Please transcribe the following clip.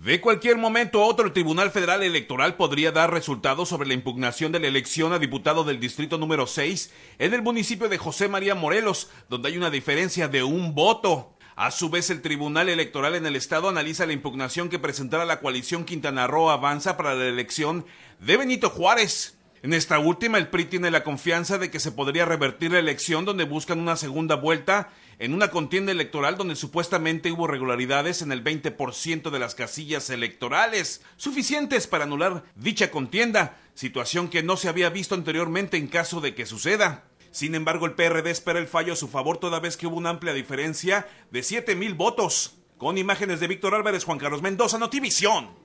De cualquier momento otro, el Tribunal Federal Electoral podría dar resultados sobre la impugnación de la elección a diputado del distrito número 6 en el municipio de José María Morelos, donde hay una diferencia de un voto. A su vez, el Tribunal Electoral en el Estado analiza la impugnación que presentará la coalición Quintana Roo Avanza para la elección de Benito Juárez. En esta última, el PRI tiene la confianza de que se podría revertir la elección donde buscan una segunda vuelta en una contienda electoral donde supuestamente hubo regularidades en el 20% de las casillas electorales, suficientes para anular dicha contienda, situación que no se había visto anteriormente en caso de que suceda. Sin embargo, el PRD espera el fallo a su favor toda vez que hubo una amplia diferencia de 7 mil votos. Con imágenes de Víctor Álvarez, Juan Carlos Mendoza, Notivisión.